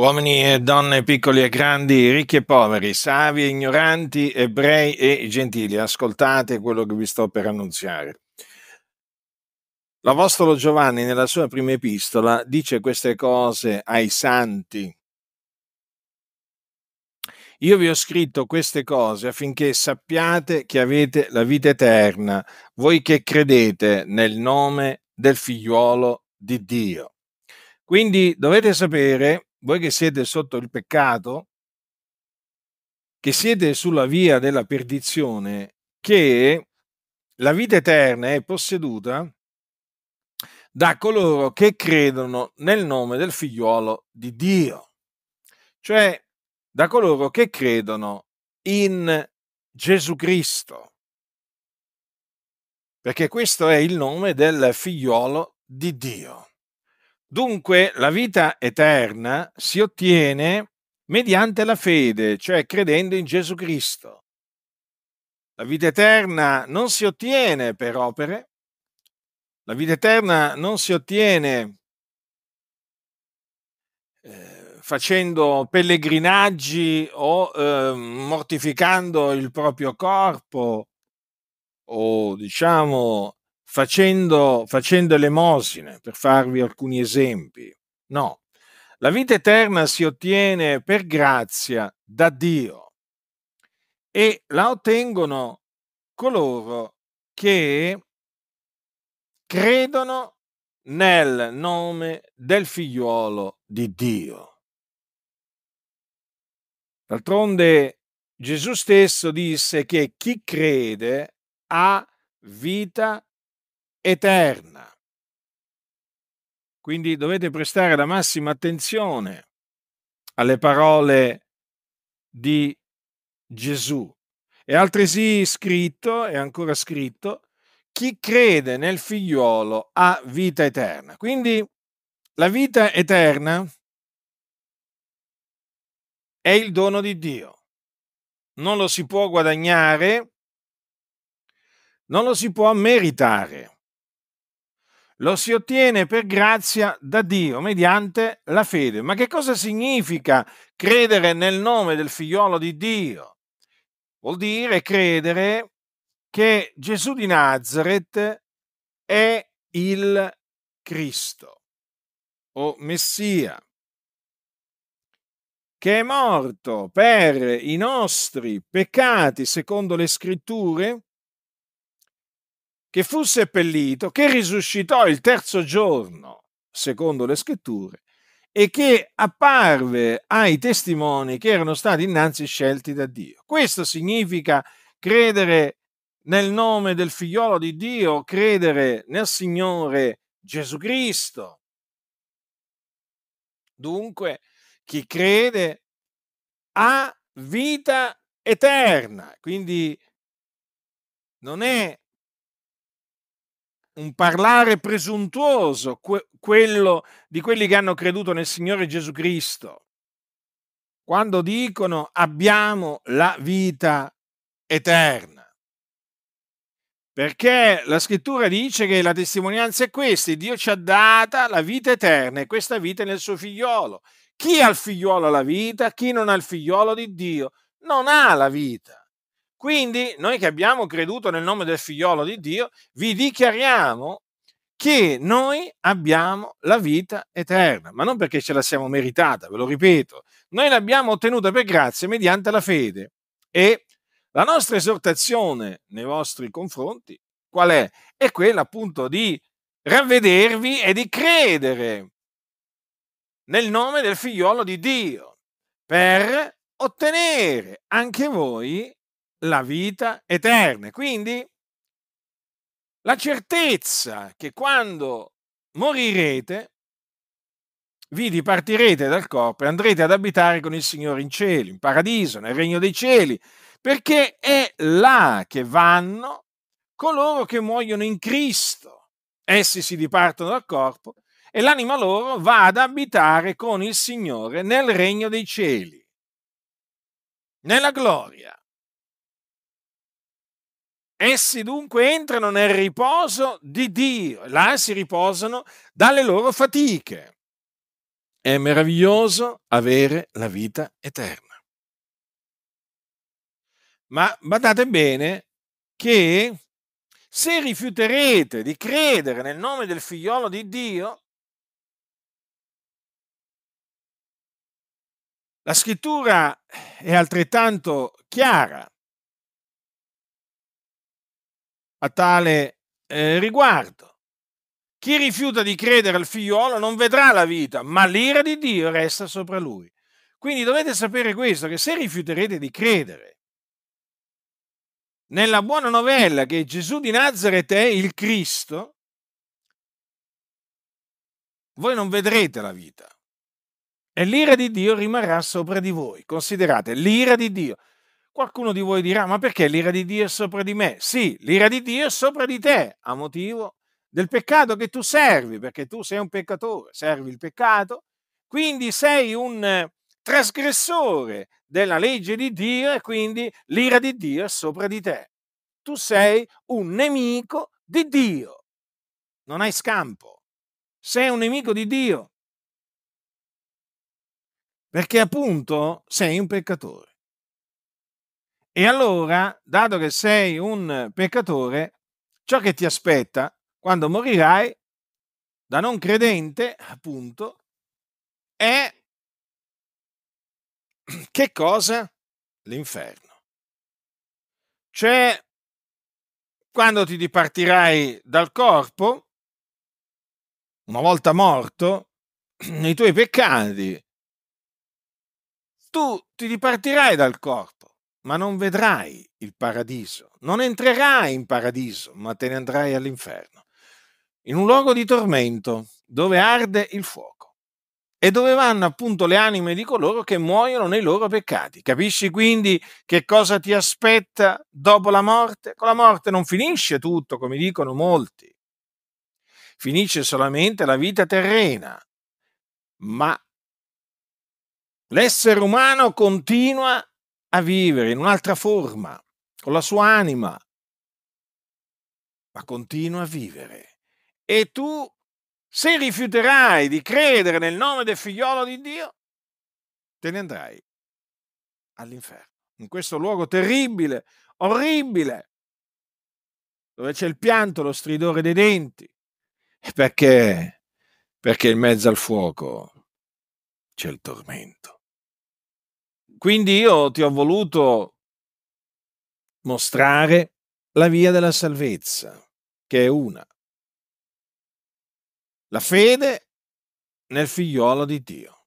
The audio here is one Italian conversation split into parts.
Uomini e donne, piccoli e grandi, ricchi e poveri, savi e ignoranti, ebrei e gentili, ascoltate quello che vi sto per annunziare. L'Apostolo Giovanni nella sua prima epistola dice queste cose ai santi. Io vi ho scritto queste cose affinché sappiate che avete la vita eterna, voi che credete nel nome del figliuolo di Dio. Quindi dovete sapere voi che siete sotto il peccato, che siete sulla via della perdizione, che la vita eterna è posseduta da coloro che credono nel nome del figliuolo di Dio, cioè da coloro che credono in Gesù Cristo, perché questo è il nome del figliuolo di Dio. Dunque la vita eterna si ottiene mediante la fede, cioè credendo in Gesù Cristo. La vita eterna non si ottiene per opere, la vita eterna non si ottiene eh, facendo pellegrinaggi o eh, mortificando il proprio corpo o diciamo facendo, facendo elemosine, per farvi alcuni esempi. No, la vita eterna si ottiene per grazia da Dio e la ottengono coloro che credono nel nome del figliuolo di Dio. D'altronde Gesù stesso disse che chi crede ha vita eterna eterna. Quindi dovete prestare la massima attenzione alle parole di Gesù. È altresì scritto, è ancora scritto, chi crede nel figliuolo ha vita eterna. Quindi la vita eterna è il dono di Dio. Non lo si può guadagnare, non lo si può meritare lo si ottiene per grazia da Dio mediante la fede. Ma che cosa significa credere nel nome del figliolo di Dio? Vuol dire credere che Gesù di Nazareth è il Cristo o Messia, che è morto per i nostri peccati secondo le scritture che fu seppellito, che risuscitò il terzo giorno, secondo le scritture, e che apparve ai testimoni che erano stati innanzi scelti da Dio. Questo significa credere nel nome del figliolo di Dio, credere nel Signore Gesù Cristo. Dunque, chi crede ha vita eterna, quindi non è un parlare presuntuoso, que- quello di quelli che hanno creduto nel Signore Gesù Cristo, quando dicono abbiamo la vita eterna. Perché la scrittura dice che la testimonianza è questa, Dio ci ha data la vita eterna e questa vita è nel suo figliolo. Chi ha il figliolo la vita, chi non ha il figliolo di Dio, non ha la vita. Quindi noi che abbiamo creduto nel nome del figliolo di Dio, vi dichiariamo che noi abbiamo la vita eterna, ma non perché ce la siamo meritata, ve lo ripeto, noi l'abbiamo ottenuta per grazia mediante la fede. E la nostra esortazione nei vostri confronti qual è? È quella appunto di ravvedervi e di credere nel nome del figliolo di Dio per ottenere anche voi la vita eterna. Quindi la certezza che quando morirete vi dipartirete dal corpo e andrete ad abitare con il Signore in cielo, in paradiso, nel regno dei cieli, perché è là che vanno coloro che muoiono in Cristo. Essi si dipartono dal corpo e l'anima loro va ad abitare con il Signore nel regno dei cieli, nella gloria. Essi dunque entrano nel riposo di Dio, là si riposano dalle loro fatiche. È meraviglioso avere la vita eterna. Ma badate bene che se rifiuterete di credere nel nome del figliolo di Dio, la scrittura è altrettanto chiara a tale eh, riguardo. Chi rifiuta di credere al figliuolo non vedrà la vita, ma l'ira di Dio resta sopra lui. Quindi dovete sapere questo, che se rifiuterete di credere nella buona novella che Gesù di Nazareth è il Cristo, voi non vedrete la vita. E l'ira di Dio rimarrà sopra di voi. Considerate, l'ira di Dio. Qualcuno di voi dirà, ma perché l'ira di Dio è sopra di me? Sì, l'ira di Dio è sopra di te, a motivo del peccato che tu servi, perché tu sei un peccatore, servi il peccato, quindi sei un eh, trasgressore della legge di Dio e quindi l'ira di Dio è sopra di te. Tu sei un nemico di Dio, non hai scampo, sei un nemico di Dio, perché appunto sei un peccatore. E allora, dato che sei un peccatore, ciò che ti aspetta quando morirai da non credente, appunto, è che cosa? L'inferno. Cioè, quando ti dipartirai dal corpo, una volta morto, nei tuoi peccati, tu ti dipartirai dal corpo ma non vedrai il paradiso, non entrerai in paradiso, ma te ne andrai all'inferno, in un luogo di tormento dove arde il fuoco e dove vanno appunto le anime di coloro che muoiono nei loro peccati. Capisci quindi che cosa ti aspetta dopo la morte? Con la morte non finisce tutto, come dicono molti, finisce solamente la vita terrena, ma l'essere umano continua a a vivere in un'altra forma, con la sua anima, ma continua a vivere. E tu, se rifiuterai di credere nel nome del figliolo di Dio, te ne andrai all'inferno, in questo luogo terribile, orribile, dove c'è il pianto, lo stridore dei denti. Perché? Perché in mezzo al fuoco c'è il tormento. Quindi io ti ho voluto mostrare la via della salvezza, che è una. La fede nel figliolo di Dio.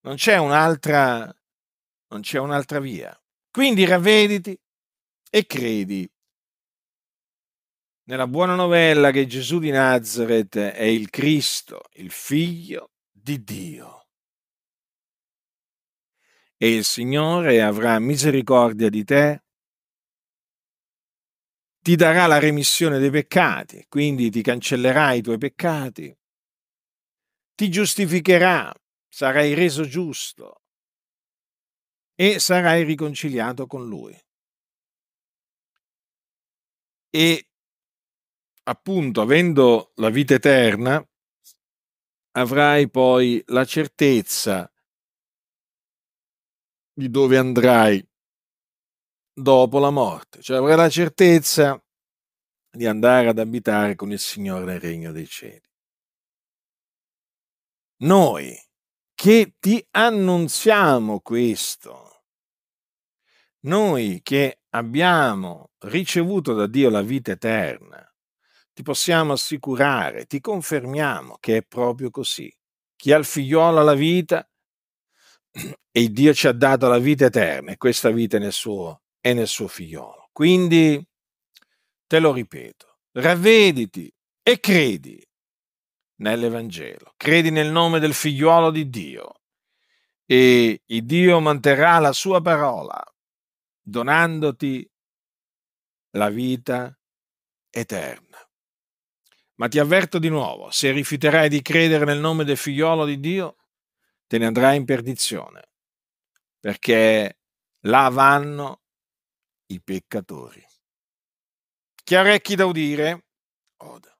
Non c'è un'altra, non c'è un'altra via. Quindi ravvediti e credi nella buona novella che Gesù di Nazareth è il Cristo, il figlio di Dio e il Signore avrà misericordia di te, ti darà la remissione dei peccati, quindi ti cancellerà i tuoi peccati, ti giustificherà, sarai reso giusto e sarai riconciliato con Lui. E appunto, avendo la vita eterna, avrai poi la certezza di dove andrai dopo la morte, cioè avrai la certezza di andare ad abitare con il Signore nel regno dei cieli. Noi che ti annunziamo questo, noi che abbiamo ricevuto da Dio la vita eterna, ti possiamo assicurare, ti confermiamo che è proprio così. Chi ha il figliolo alla vita e Dio ci ha dato la vita eterna e questa vita è nel suo, è nel suo figliolo. Quindi te lo ripeto, ravvediti e credi nell'Evangelo, credi nel nome del figliuolo di Dio e Dio manterrà la sua parola donandoti la vita eterna. Ma ti avverto di nuovo, se rifiuterai di credere nel nome del figliolo di Dio, te ne andrai in perdizione, perché là vanno i peccatori. Chi ha orecchi da udire, oda.